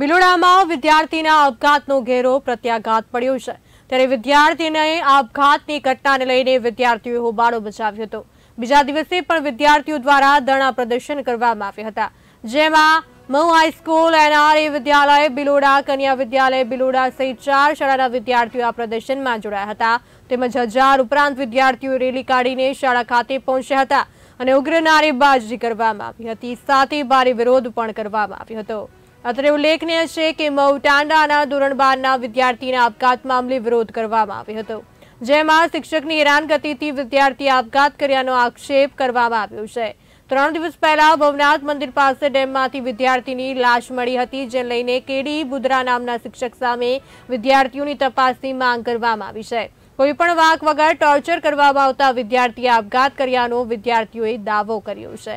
ભિલોડામાં વિદ્યાર્થીના આપઘાતનો ઘેરો પ્રત્યાઘાત પડ્યો છે ત્યારે વિદ્યાર્થીને આપઘાતની ઘટનાને લઈને વિદ્યાર્થીઓએ હોબાળો બચાવ્યો હતો બીજા દિવસે પણ વિદ્યાર્થીઓ દ્વારા ધરણા પ્રદર્શન કરવામાં આવ્યા હતા જેમાં મઉ હાઈસ્કૂલ એનઆરએ વિદ્યાલય બિલોડા કન્યા વિદ્યાલય બિલોડા સહિત ચાર શાળાના વિદ્યાર્થીઓ આ પ્રદર્શનમાં જોડાયા હતા તેમજ હજાર ઉપરાંત વિદ્યાર્થીઓ રેલી કાઢીને શાળા ખાતે પહોંચ્યા હતા અને ઉગ્ર નારેબાજી કરવામાં આવી હતી સાથે ભારે વિરોધ પણ કરવામાં આવ્યો હતો અત્રે ઉલ્લેખનીય છે કે મઉટાંડાના ધોરણ બારના વિદ્યાર્થીના આપઘાત મામલે વિરોધ કરવામાં આવ્યો હતો જેમાં શિક્ષકની હેરાનગતિથી વિદ્યાર્થીએ આપઘાત કર્યાનો આક્ષેપ કરવામાં આવ્યો છે ત્રણ દિવસ પહેલા ભવનાથ મંદિર પાસે ડેમમાંથી વિદ્યાર્થીની લાશ મળી હતી જે લઈને કેડી બુદ્રા નામના શિક્ષક સામે વિદ્યાર્થીઓની તપાસની માંગ કરવામાં આવી છે કોઈપણ વાંક વગર ટોર્ચર કરવામાં આવતા વિદ્યાર્થીએ આપઘાત કર્યાનો વિદ્યાર્થીઓએ દાવો કર્યો છે